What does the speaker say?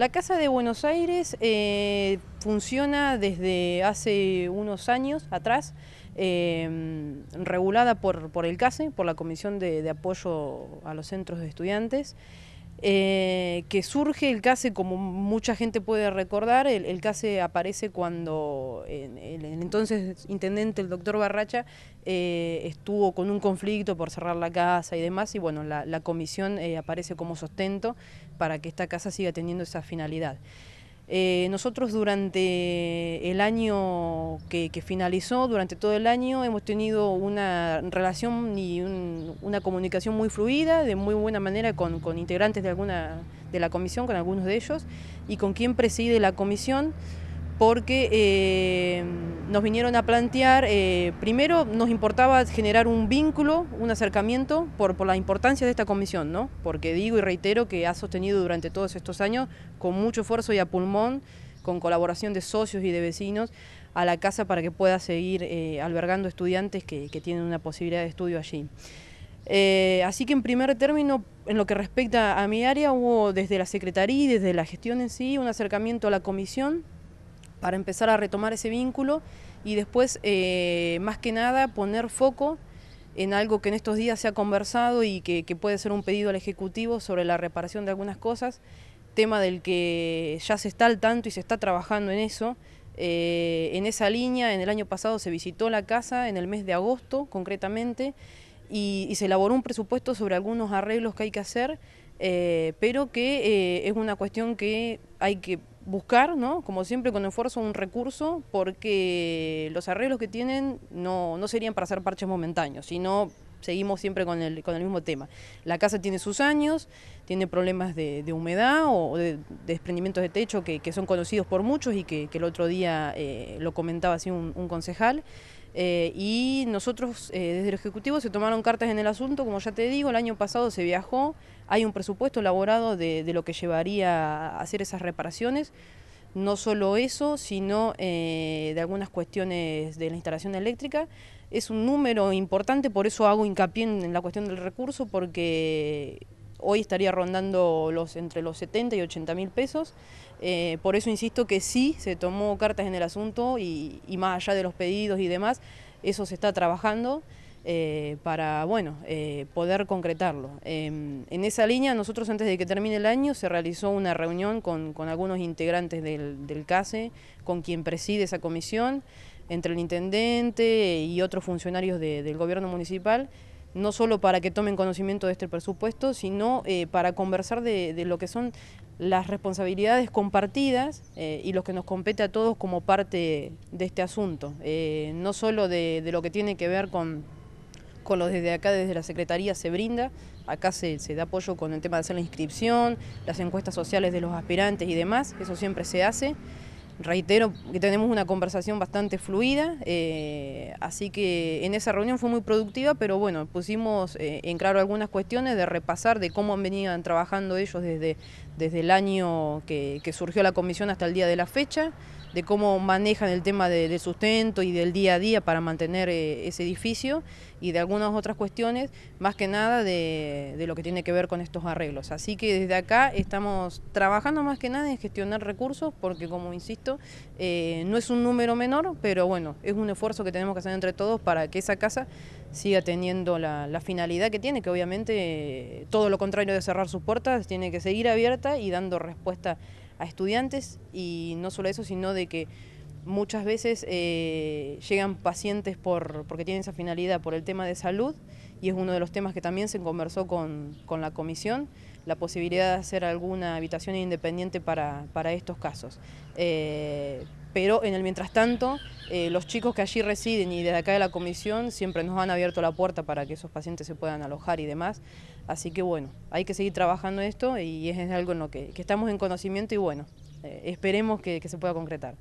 La Casa de Buenos Aires eh, funciona desde hace unos años atrás, em, regulada por, el CASE, por la Comisión de Apoyo a los Centros de Estudiantes. Eh, que surge el CASE, como mucha gente puede recordar, el, CASE aparece cuando el, entonces intendente, el doctor Barracha, eh, estuvo con un conflicto por cerrar la casa y demás, y bueno, la, comisión eh, aparece como sostento para que esta casa siga teniendo esa finalidad. Eh, nosotros durante el año que, finalizó, durante todo el año, hemos tenido una relación y una comunicación muy fluida, de muy buena manera con, integrantes de, alguna, de la comisión, con algunos de ellos, y con quien preside la comisión porque eh, nos vinieron a plantear, eh, primero nos importaba generar un vínculo, un acercamiento por, la importancia de esta comisión, ¿no? porque digo y reitero que ha sostenido durante todos estos años con mucho esfuerzo y a pulmón, con colaboración de socios y de vecinos, a la casa para que pueda seguir eh, albergando estudiantes que, tienen una posibilidad de estudio allí. así que en primer término, en lo que respecta a mi área, hubo desde la Secretaría y desde la gestión en sí un acercamiento a la comisión para empezar a retomar ese vínculo y después, eh, más que nada, poner foco en algo que en estos días se ha conversado y que, puede ser un pedido al Ejecutivo sobre la reparación de algunas cosas, tema del que ya se está al tanto y se está trabajando en eso. Eh, en esa línea, en el año pasado se visitó la casa, en el mes de agosto concretamente, y, se elaboró un presupuesto sobre algunos arreglos que hay que hacer, eh, pero que es una cuestión que hay que buscar, ¿no? como siempre con esfuerzo, un recurso, porque los arreglos que tienen no, serían para hacer parches momentáneos, sino seguimos siempre con el, mismo tema. La casa tiene sus años, tiene problemas de, humedad o de, desprendimientos de techo que, son conocidos por muchos y que, el otro día eh, lo comentaba así un concejal. Eh, y nosotros eh, desde el Ejecutivo se tomaron cartas en el asunto, como ya te digo, el año pasado se viajó, hay un presupuesto elaborado de, lo que llevaría a hacer esas reparaciones. No solo eso, sino eh, de algunas cuestiones de la instalación eléctrica. Es un número importante, por eso hago hincapié en la cuestión del recurso, porque hoy estaría rondando los, entre los 70 y 80 mil pesos. Eh, por eso insisto que sí se tomó cartas en el asunto y, más allá de los pedidos y demás, eso se está trabajando. Eh, para bueno, eh, poder concretarlo. Em, en esa línea, nosotros antes de que termine el año se realizó una reunión con, algunos integrantes del, del, CASE, con quien preside esa comisión, entre el intendente y otros funcionarios del gobierno municipal, no solo para que tomen conocimiento de este presupuesto, sino eh, para conversar de, lo que son las responsabilidades compartidas eh, y lo que nos compete a todos como parte de este asunto, eh, no solo de, lo que tiene que ver con, con lo desde acá, desde la Secretaría se brinda, acá se da apoyo con el tema de hacer la inscripción, las encuestas sociales de los aspirantes y demás, eso siempre se hace reitero que tenemos una conversación bastante fluida, eh, así que en esa reunión fue muy productiva, pero bueno, pusimos eh, en claro algunas cuestiones de repasar de cómo han venido trabajando ellos desde, el año que surgió la comisión hasta el día de la fecha de cómo manejan el tema del de sustento y del día a día para mantener eh, ese edificio y de algunas otras cuestiones, más que nada de, lo que tiene que ver con estos arreglos. Así que desde acá estamos trabajando más que nada en gestionar recursos, porque como insisto, eh, no es un número menor, pero bueno, es un esfuerzo que tenemos que hacer entre todos para que esa casa siga teniendo la, finalidad que tiene, que obviamente eh, todo lo contrario de cerrar sus puertas, tiene que seguir abierta y dando respuesta a estudiantes y no solo eso, sino de que Muchas veces eh, llegan pacientes porque tienen esa finalidad por el tema de salud y es uno de los temas que también se conversó con, con la comisión, la posibilidad de hacer alguna habitación independiente para, estos casos. Eh, pero en el mientras tanto, eh, los chicos que allí residen y desde acá de la comisión siempre nos han abierto la puerta para que esos pacientes se puedan alojar y demás. Así que bueno, hay que seguir trabajando esto y es algo en lo que, estamos en conocimiento y bueno, esperemos que se pueda concretar.